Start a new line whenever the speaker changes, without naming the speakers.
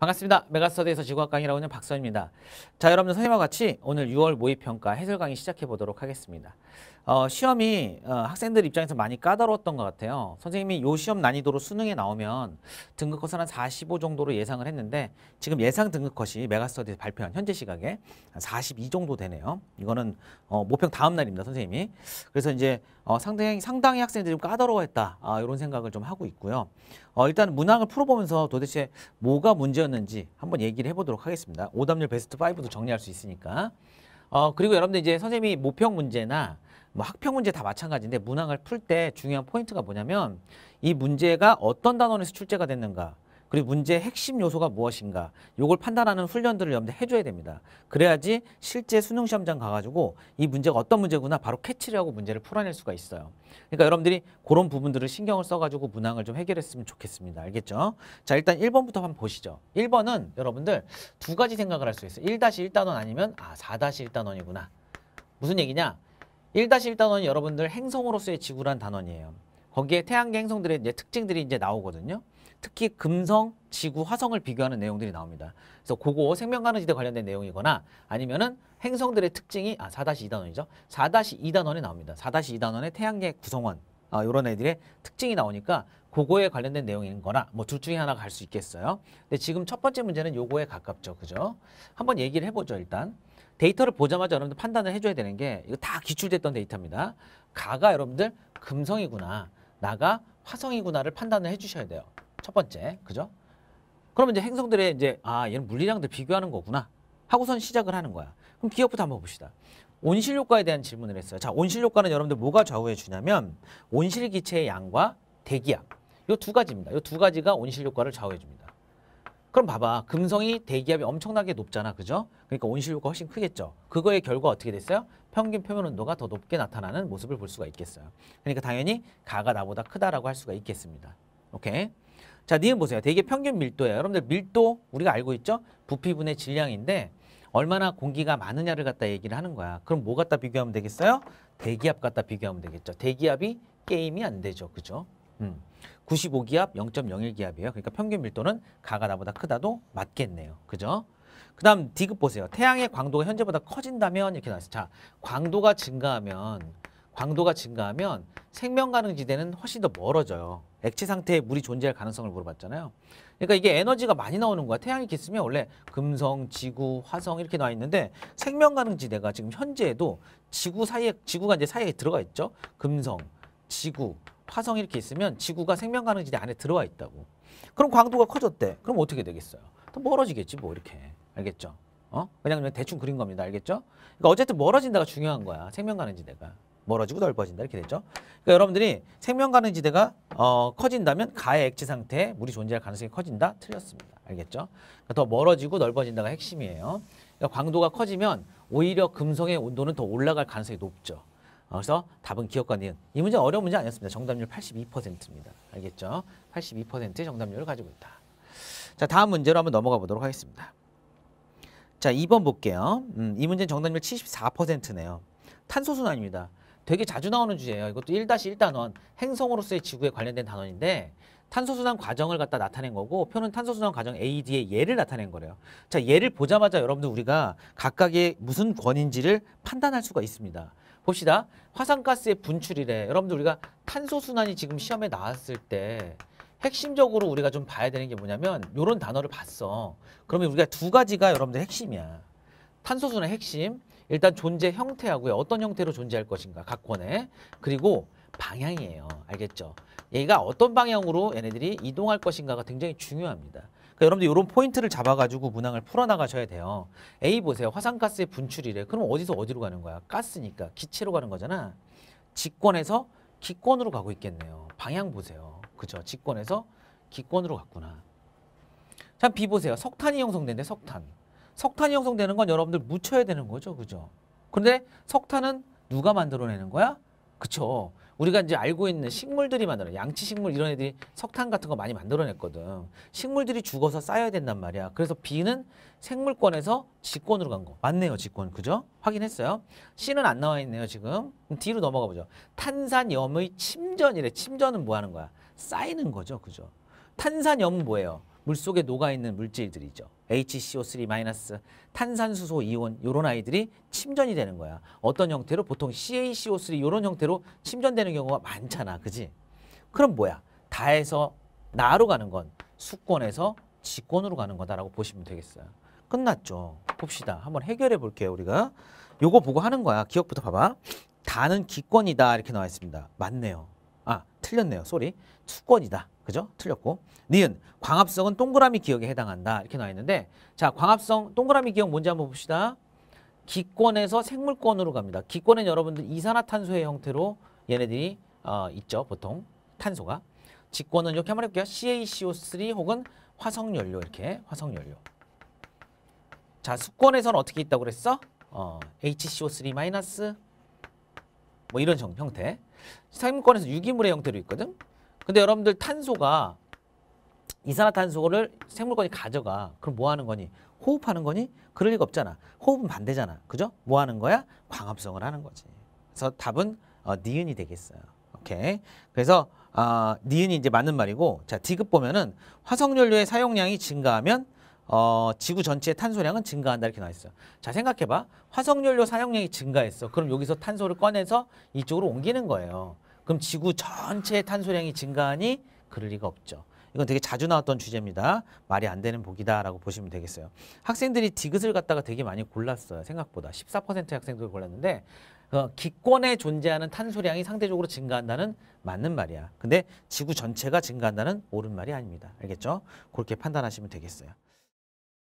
반갑습니다. 메가스터디에서 지구학 강의라고 하는 박선입니다. 자, 여러분 선생님과 같이 오늘 6월 모의평가 해설 강의 시작해 보도록 하겠습니다. 어, 시험이 어, 학생들 입장에서 많이 까다로웠던 것 같아요. 선생님이 요 시험 난이도로 수능에 나오면 등급컷을 한45 정도로 예상을 했는데 지금 예상 등급컷이 메가스터디에서 발표한 현재 시각에 한 42 정도 되네요. 이거는 어, 모평 다음 날입니다. 선생님이. 그래서 이제 어, 상당히, 상당히 학생들이 좀 까다로워했다. 아, 이런 생각을 좀 하고 있고요. 어, 일단 문항을 풀어보면서 도대체 뭐가 문제였는지 한번 얘기를 해보도록 하겠습니다. 오답률 베스트 5도 정리할 수 있으니까. 어, 그리고 여러분들 이제 선생님이 모평 문제나 뭐 학평 문제 다 마찬가지인데 문항을 풀 때 중요한 포인트가 뭐냐면 이 문제가 어떤 단원에서 출제가 됐는가 그리고 문제의 핵심 요소가 무엇인가 이걸 판단하는 훈련들을 염두에 해줘야 됩니다. 그래야지 실제 수능 시험장 가가지고 이 문제가 어떤 문제구나 바로 캐치를 하고 문제를 풀어낼 수가 있어요. 그러니까 여러분들이 그런 부분들을 신경을 써가지고 문항을 좀 해결했으면 좋겠습니다. 알겠죠? 자 일단 1번부터 한번 보시죠. 1번은 여러분들 두 가지 생각을 할 수 있어요. 1-1단원 아니면 아 4-1단원이구나. 무슨 얘기냐? 1-1단원이 여러분들 행성으로서의 지구란 단원이에요. 거기에 태양계 행성들의 이제 특징들이 이제 나오거든요. 특히 금성, 지구, 화성을 비교하는 내용들이 나옵니다. 그래서 그거 생명가능지대 관련된 내용이거나 아니면은 행성들의 특징이 아 4-2단원이죠. 4 2단원이 나옵니다. 4-2단원의 태양계 구성원 아, 이런 애들의 특징이 나오니까 그거에 관련된 내용인 거나 뭐 둘 중에 하나 갈수 있겠어요. 근데 지금 첫 번째 문제는 요거에 가깝죠. 그죠? 한번 얘기를 해보죠 일단. 데이터를 보자마자 여러분들 판단을 해줘야 되는 게 이거 다 기출됐던 데이터입니다. 가가 여러분들 금성이구나, 나가 화성이구나를 판단을 해주셔야 돼요. 첫 번째, 그죠? 그러면 이제 행성들의 이제 아 얘는 물리량들 비교하는 거구나 하고선 시작을 하는 거야. 그럼 기업부터 한번 봅시다. 온실 효과에 대한 질문을 했어요. 자, 온실 효과는 여러분들 뭐가 좌우해 주냐면 온실 기체의 양과 대기압 이 두 가지입니다. 이 두 가지가 온실 효과를 좌우해 줍니다. 그럼 봐봐. 금성이 대기압이 엄청나게 높잖아. 그죠? 그러니까 온실효과 훨씬 크겠죠. 그거의 결과 어떻게 됐어요? 평균 표면 온도가 더 높게 나타나는 모습을 볼 수가 있겠어요. 그러니까 당연히 가가 나보다 크다라고 할 수가 있겠습니다. 오케이? 자, 니은 보세요. 대기 평균 밀도예요. 여러분들 밀도 우리가 알고 있죠? 부피분의 질량인데 얼마나 공기가 많으냐를 갖다 얘기를 하는 거야. 그럼 뭐 갖다 비교하면 되겠어요? 대기압 갖다 비교하면 되겠죠. 대기압이 게임이 안 되죠. 그죠? 음. 95기압 0.01기압이에요. 그러니까 평균 밀도는 가가 나보다 크다도 맞겠네요. 그죠? 그 다음 D급 보세요. 태양의 광도가 현재보다 커진다면 이렇게 나왔어요. 자, 광도가 증가하면 광도가 증가하면 생명 가능 지대는 훨씬 더 멀어져요. 액체 상태에 물이 존재할 가능성을 물어봤잖아요. 그러니까 이게 에너지가 많이 나오는 거야. 태양이 있으면 원래 금성, 지구, 화성 이렇게 나와 있는데 생명 가능 지대가 지금 현재에도 지구 사이에 지구가 이제 사이에 들어가 있죠. 금성, 지구, 화성이 이렇게 있으면 지구가 생명 가능 지대 안에 들어와 있다고. 그럼 광도가 커졌대. 그럼 어떻게 되겠어요? 더 멀어지겠지 뭐 이렇게. 알겠죠? 어? 그냥 그냥 대충 그린 겁니다. 알겠죠? 그러니까 어쨌든 멀어진다가 중요한 거야. 생명 가능 지대가. 멀어지고 넓어진다 이렇게 됐죠. 그러니까 여러분들이 생명 가능 지대가 어, 커진다면 가의 액체 상태에 물이 존재할 가능성이 커진다? 틀렸습니다. 알겠죠? 그러니까 더 멀어지고 넓어진다가 핵심이에요. 그러니까 광도가 커지면 오히려 금성의 온도는 더 올라갈 가능성이 높죠. 어, 그래서 답은 기억과 니은. 이 문제 어려운 문제 아니었습니다. 정답률 82%입니다. 알겠죠? 82% 정답률을 가지고 있다. 자, 다음 문제로 한번 넘어가 보도록 하겠습니다. 자, 2번 볼게요. 음, 이 문제는 정답률 74%네요. 탄소순환입니다. 되게 자주 나오는 주제예요. 이것도 1-1단원, 행성으로서의 지구에 관련된 단원인데 탄소순환 과정을 갖다 나타낸 거고 표는 탄소순환 과정 AD의 예를 나타낸 거래요. 자, 예를 보자마자 여러분들 우리가 각각의 무슨 권인지를 판단할 수가 있습니다. 봅시다. 화산가스의 분출이래. 여러분들 우리가 탄소순환이 지금 시험에 나왔을 때 핵심적으로 우리가 좀 봐야 되는 게 뭐냐면 이런 단어를 봤어. 그러면 우리가 두 가지가 여러분들 핵심이야. 탄소순환 핵심. 일단 존재 형태하고요. 어떤 형태로 존재할 것인가. 각권에. 그리고 방향이에요. 알겠죠? 얘가 어떤 방향으로 얘네들이 이동할 것인가가 굉장히 중요합니다. 그러니까 여러분들 이런 포인트를 잡아가지고 문항을 풀어나가셔야 돼요. A 보세요. 화산가스의 분출이래. 그럼 어디서 어디로 가는 거야? 가스니까 기체로 가는 거잖아. 직권에서 기권으로 가고 있겠네요. 방향 보세요. 그죠? 직권에서 기권으로 갔구나. 참 B 보세요. 석탄이 형성된대 석탄. 석탄이 형성되는 건 여러분들 묻혀야 되는 거죠. 그죠? 근데 석탄은 누가 만들어내는 거야? 그쵸. 우리가 이제 알고 있는 식물들이 만들어 양치 식물 이런 애들이 석탄 같은 거 많이 만들어냈거든. 식물들이 죽어서 쌓여야 된단 말이야. 그래서 B는 생물권에서 지권으로 간 거. 맞네요, 지권. 그죠? 확인했어요. C는 안 나와 있네요, 지금. D로 넘어가 보죠. 탄산염의 침전이래. 침전은 뭐 하는 거야? 쌓이는 거죠. 그죠? 탄산염은 뭐예요? 물속에 녹아있는 물질들이죠. HCO3- 탄산수소 이온 요런 아이들이 침전이 되는 거야. 어떤 형태로? 보통 CaCO3 요런 형태로 침전되는 경우가 많잖아. 그지? 그럼 뭐야? 다에서 나로 가는 건 수권에서 지권으로 가는 거다라고 보시면 되겠어요. 끝났죠. 봅시다. 한번 해결해 볼게요. 우리가. 요거 보고 하는 거야. 기억부터 봐봐. 다는 기권이다 이렇게 나와 있습니다. 맞네요. 아 틀렸네요. 소리. 수권이다. 그죠? 틀렸고. 니은 광합성은 동그라미 기억에 해당한다. 이렇게 나와 있는데 자, 광합성 동그라미 기억 뭔지 한번 봅시다. 기권에서 생물권으로 갑니다. 기권은 여러분들 이산화탄소의 형태로 얘네들이 어, 있죠. 보통 탄소가. 직권은 이렇게 한번 해볼게요. CaCO3 혹은 화석연료 이렇게 화석연료. 자, 수권에서는 어떻게 있다고 그랬어? 어, HCO3- 마이너스 뭐 이런 형태. 생물권에서 유기물의 형태로 있거든. 근데 여러분들 탄소가 이산화탄소를 생물권이 가져가. 그럼 뭐 하는 거니? 호흡하는 거니? 그럴 리가 없잖아. 호흡은 반대잖아. 그죠? 뭐 하는 거야? 광합성을 하는 거지. 그래서 답은 어, 니은이 되겠어요. 오케이. 그래서 어, 니은이 이제 맞는 말이고 자 디귿 보면은 화석연료의 사용량이 증가하면 어, 지구 전체의 탄소량은 증가한다 이렇게 나와 있어요. 자 생각해봐. 화석연료 사용량이 증가했어. 그럼 여기서 탄소를 꺼내서 이쪽으로 옮기는 거예요. 그럼 지구 전체의 탄소량이 증가하니 그럴 리가 없죠. 이건 되게 자주 나왔던 주제입니다. 말이 안 되는 복이다라고 보시면 되겠어요. 학생들이 디귿을 갖다가 되게 많이 골랐어요. 생각보다 14%학생들이 골랐는데 어, 기권에 존재하는 탄소량이 상대적으로 증가한다는 맞는 말이야. 근데 지구 전체가 증가한다는 옳은 말이 아닙니다. 알겠죠? 그렇게 판단하시면 되겠어요.